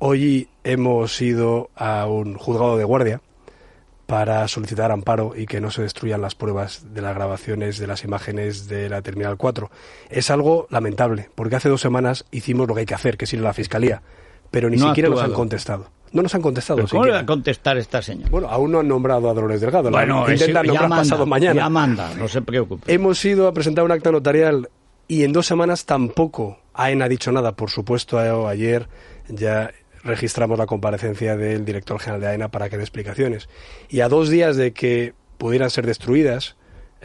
Hoy hemos ido a un juzgado de guardia para solicitar amparo y que no se destruyan las pruebas de las grabaciones de las imágenes de la Terminal 4. Es algo lamentable, porque hace dos semanas hicimos lo que hay que hacer, que es ir a la Fiscalía, pero ni siquiera nos han contestado. No nos han contestado. ¿Cómo le va a contestar esta señora? Bueno, aún no han nombrado a Dolores Delgado. Bueno, la, pasado mañana. Ya manda, no se preocupe. Hemos ido a presentar un acta notarial y en dos semanas tampoco AENA ha dicho nada. Por supuesto, ayer ya registramos la comparecencia del director general de AENA para que dé explicaciones. Y a dos días de que pudieran ser destruidas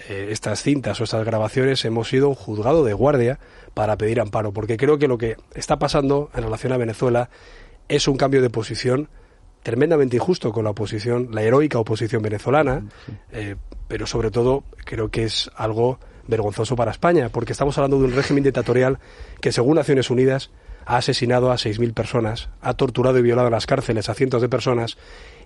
eh, estas cintas o estas grabaciones, hemos sido un juzgado de guardia para pedir amparo, porque creo que lo que está pasando en relación a Venezuela es un cambio de posición tremendamente injusto con la oposición, la heroica oposición venezolana, eh, pero sobre todo creo que es algo vergonzoso para España, porque estamos hablando de un régimen dictatorial que, según Naciones Unidas, ha asesinado a 6.000 personas, ha torturado y violado en las cárceles a cientos de personas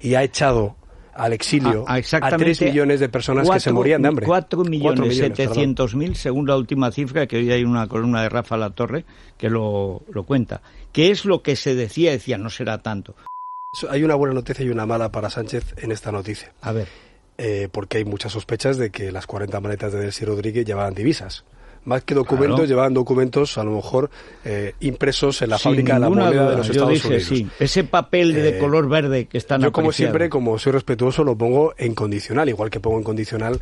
y ha echado al exilio ah, ah, a, 3 millones de personas que se morían de hambre. 4 millones, setecientos según la última cifra, que hoy hay una columna de Rafa La Torre que lo, lo cuenta. ¿Qué es lo que se decía? Decía, no será tanto. Hay una buena noticia y una mala para Sánchez en esta noticia. A ver. Eh, porque hay muchas sospechas de que las 40 maletas de Delcy Rodríguez llevaban divisas más que documentos, llevaban documentos a lo mejor eh, impresos en la fábrica de la moneda de los Estados Unidos. Ese papel de, eh, color verde que están Yo, como siempre, como soy respetuoso, lo pongo en condicional, igual que pongo en condicional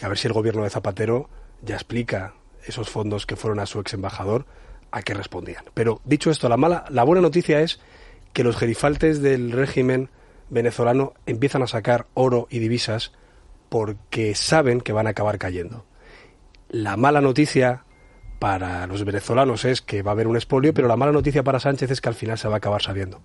a ver si el gobierno de Zapatero ya explica esos fondos que fueron a su ex embajador a qué respondían. Pero dicho esto, la mala, la buena noticia es que los gerifaltes del régimen venezolano empiezan a sacar oro y divisas porque saben que van a acabar cayendo. La mala noticia para los venezolanos es que va a haber un expolio, pero la mala noticia para Sánchez es que al final se va a acabar sabiendo.